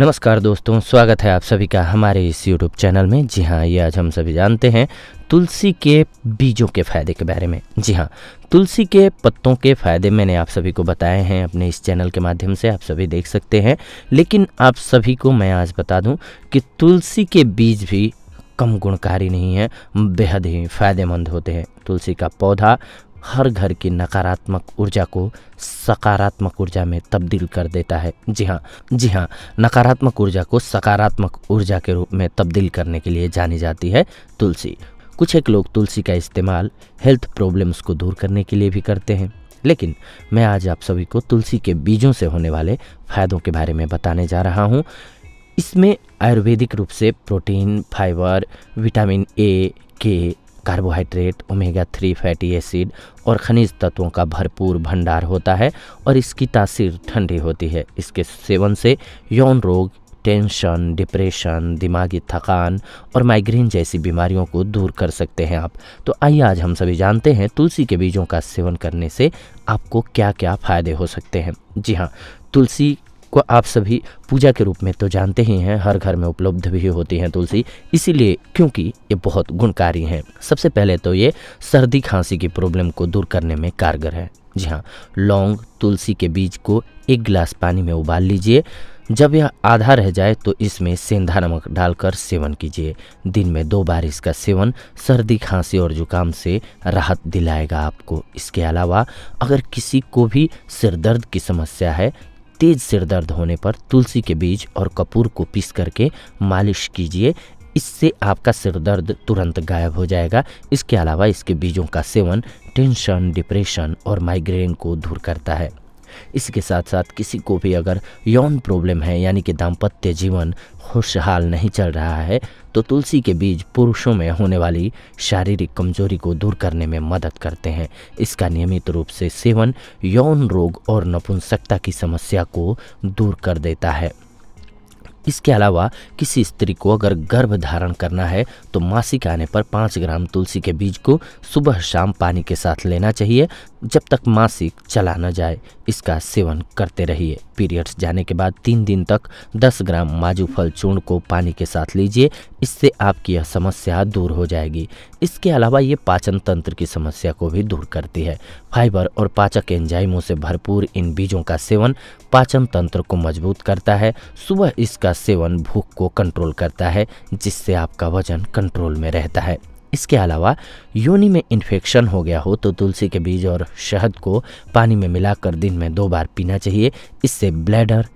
नमस्कार दोस्तों स्वागत है आप सभी का हमारे इस यूट्यूब चैनल में जी हाँ ये आज हम सभी जानते हैं तुलसी के बीजों के फायदे के बारे में जी हाँ तुलसी के पत्तों के फायदे मैंने आप सभी को बताए हैं अपने इस चैनल के माध्यम से आप सभी देख सकते हैं लेकिन आप सभी को मैं आज बता दूं कि तुलसी के बीज भी कम गुणकारी नहीं है बेहद ही फ़ायदेमंद होते हैं तुलसी का पौधा हर घर की नकारात्मक ऊर्जा को सकारात्मक ऊर्जा में तब्दील कर देता है जी हाँ जी हाँ नकारात्मक ऊर्जा को सकारात्मक ऊर्जा के रूप में तब्दील करने के लिए जानी जाती है तुलसी कुछ एक लोग तुलसी का इस्तेमाल हेल्थ प्रॉब्लम्स को दूर करने के लिए भी करते हैं लेकिन मैं आज आप सभी को तुलसी के बीजों से होने वाले फायदों के बारे में बताने जा रहा हूँ इसमें आयुर्वेदिक रूप से protein fibre vitamin A K carbohydrate omega three fatty acid और खनिज तत्वों का भरपूर भंडार होता है और इसकी तासीर ठंडी होती है इसके सेवन से यौन रोग टेंशन डिप्रेशन दिमागी थकान और माइग्रेन जैसी बीमारियों को दूर कर सकते हैं आप तो आइए आज हम सभी जानते हैं तुलसी के बीजों का सेवन करने से आपको क्या क्या फ़ायदे हो सकते हैं जी हाँ तुलसी को आप सभी पूजा के रूप में तो जानते ही हैं हर घर में उपलब्ध भी होती हैं तुलसी इसीलिए क्योंकि ये बहुत गुणकारी हैं सबसे पहले तो ये सर्दी खांसी की प्रॉब्लम को दूर करने में कारगर है जी हाँ लौंग तुलसी के बीज को एक गिलास पानी में उबाल लीजिए जब यह आधा रह जाए तो इसमें सेंधा नमक डालकर सेवन कीजिए दिन में दो बार इसका सेवन सर्दी खांसी और जुकाम से राहत दिलाएगा आपको इसके अलावा अगर किसी को भी सिर दर्द की समस्या है तेज सिरदर्द होने पर तुलसी के बीज और कपूर को पीस करके मालिश कीजिए इससे आपका सिरदर्द तुरंत गायब हो जाएगा इसके अलावा इसके बीजों का सेवन टेंशन डिप्रेशन और माइग्रेन को दूर करता है इसके साथ साथ किसी को भी अगर यौन प्रॉब्लम है यानी कि दाम्पत्य जीवन खुशहाल नहीं चल रहा है तो तुलसी के बीज पुरुषों में होने वाली शारीरिक कमजोरी को दूर करने में मदद करते हैं इसका नियमित रूप से सेवन यौन रोग और नपुंसकता की समस्या को दूर कर देता है इसके अलावा किसी स्त्री को अगर गर्भ धारण करना है तो मासिक आने पर पाँच ग्राम तुलसी के बीज को सुबह शाम पानी के साथ लेना चाहिए जब तक मासिक चला न जाए इसका सेवन करते रहिए पीरियड्स जाने के बाद तीन दिन तक 10 ग्राम माजू फल चूर्ण को पानी के साथ लीजिए इससे आपकी यह समस्या दूर हो जाएगी इसके अलावा ये पाचन तंत्र की समस्या को भी दूर करती है फाइबर और पाचक एंजाइमों से भरपूर इन बीजों का सेवन पाचन तंत्र को मजबूत करता है सुबह इसका सेवन भूख को कंट्रोल करता है जिससे आपका वजन कंट्रोल में रहता है इसके अलावा योनि में इन्फेक्शन हो गया हो तो तुलसी के बीज और शहद को पानी में मिलाकर दिन में दो बार पीना चाहिए इससे ब्लैडर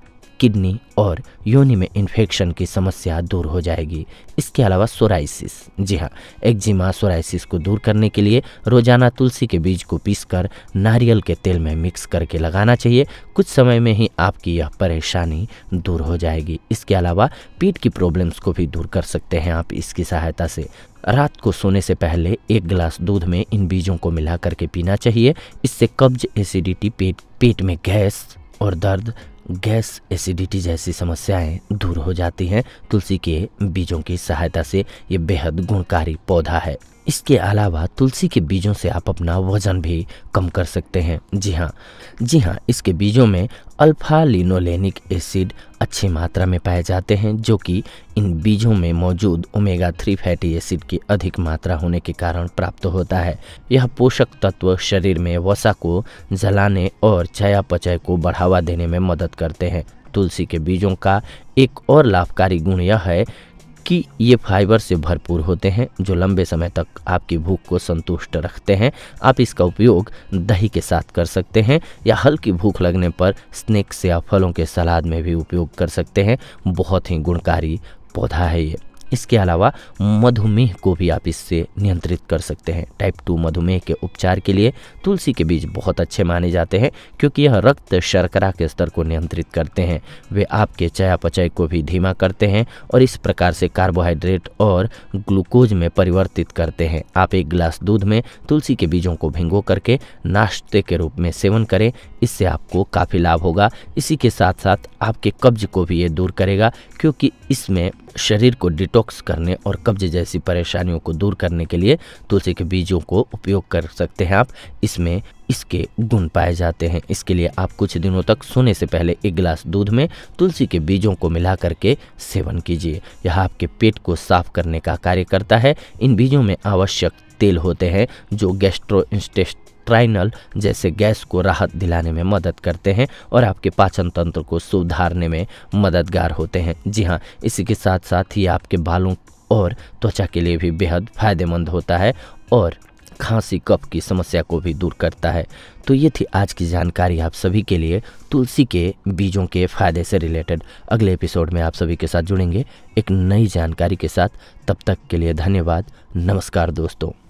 किडनी और योनि में इन्फेक्शन की समस्या दूर हो जाएगी इसके अलावा सोराइसिस जी हाँ एक्जिमा सोराइसिस को दूर करने के लिए रोजाना तुलसी के बीज को पीसकर नारियल के तेल में मिक्स करके लगाना चाहिए कुछ समय में ही आपकी यह परेशानी दूर हो जाएगी इसके अलावा पीठ की प्रॉब्लम्स को भी दूर कर सकते हैं आप इसकी सहायता से रात को सोने से पहले एक गिलास दूध में इन बीजों को मिला करके पीना चाहिए इससे कब्ज एसिडिटी पेट पेट में गैस और दर्द गैस एसिडिटी जैसी समस्याएं दूर हो जाती हैं तुलसी के बीजों की सहायता से ये बेहद गुणकारी पौधा है इसके अलावा तुलसी के बीजों से आप अपना वजन भी कम कर सकते हैं जी हाँ जी हाँ इसके बीजों में अल्फा लिनोलेनिक एसिड अच्छी मात्रा में पाए जाते हैं जो कि इन बीजों में मौजूद ओमेगा थ्री फैटी एसिड की अधिक मात्रा होने के कारण प्राप्त होता है यह पोषक तत्व शरीर में वसा को जलाने और चयापचय को बढ़ावा देने में मदद करते हैं तुलसी के बीजों का एक और लाभकारी गुण यह है कि ये फाइबर से भरपूर होते हैं जो लंबे समय तक आपकी भूख को संतुष्ट रखते हैं आप इसका उपयोग दही के साथ कर सकते हैं या हल्की भूख लगने पर स्नैक्स या फलों के सलाद में भी उपयोग कर सकते हैं बहुत ही गुणकारी पौधा है ये इसके अलावा मधुमेह को भी आप इससे नियंत्रित कर सकते हैं टाइप टू मधुमेह के उपचार के लिए तुलसी के बीज बहुत अच्छे माने जाते हैं क्योंकि यह रक्त शर्करा के स्तर को नियंत्रित करते हैं वे आपके चयापचय को भी धीमा करते हैं और इस प्रकार से कार्बोहाइड्रेट और ग्लूकोज में परिवर्तित करते हैं आप एक गिलास दूध में तुलसी के बीजों को भिंगो करके नाश्ते के रूप में सेवन करें इससे आपको काफ़ी लाभ होगा इसी के साथ साथ आपके कब्ज को भी ये दूर करेगा क्योंकि इसमें शरीर को डिटो डिटॉक्स करने और कब्ज जैसी परेशानियों को दूर करने के लिए तुलसी के बीजों को उपयोग कर सकते हैं आप इसमें इसके गुण पाए जाते हैं इसके लिए आप कुछ दिनों तक सोने से पहले एक गिलास दूध में तुलसी के बीजों को मिला करके सेवन कीजिए यह आपके पेट को साफ करने का कार्य करता है इन बीजों में आवश्यक तेल होते हैं जो गैस्ट्रो ट्राइनल जैसे गैस को राहत दिलाने में मदद करते हैं और आपके पाचन तंत्र को सुधारने में मददगार होते हैं जी हाँ इसी के साथ साथ ही आपके बालों और त्वचा के लिए भी बेहद फायदेमंद होता है और खांसी कफ की समस्या को भी दूर करता है तो ये थी आज की जानकारी आप सभी के लिए तुलसी के बीजों के फायदे से रिलेटेड अगले एपिसोड में आप सभी के साथ जुड़ेंगे एक नई जानकारी के साथ तब तक के लिए धन्यवाद नमस्कार दोस्तों